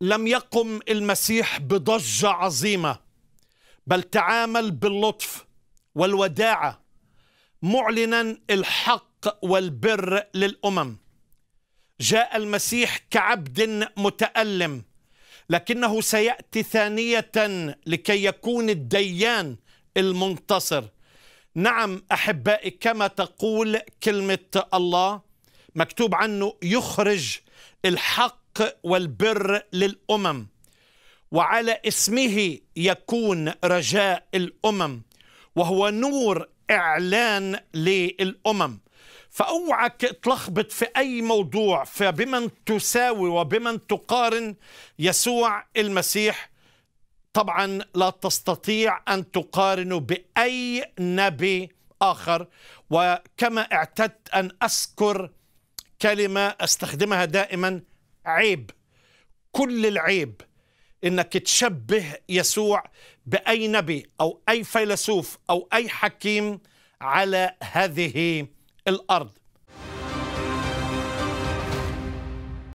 لم يقم المسيح بضجه عظيمه بل تعامل باللطف والوداعه معلنا الحق والبر للامم جاء المسيح كعبد متالم لكنه سياتي ثانيه لكي يكون الديان المنتصر نعم احبائي كما تقول كلمه الله مكتوب عنه يخرج الحق الصدق والبر للأمم وعلى اسمه يكون رجاء الأمم وهو نور إعلان للأمم فأوعك تلخبط في أي موضوع فبمن تساوي وبمن تقارن يسوع المسيح طبعا لا تستطيع أن تقارنه بأي نبي آخر وكما اعتدت أن أذكر كلمة أستخدمها دائما عيب كل العيب انك تشبه يسوع باي نبي او اي فيلسوف او اي حكيم على هذه الارض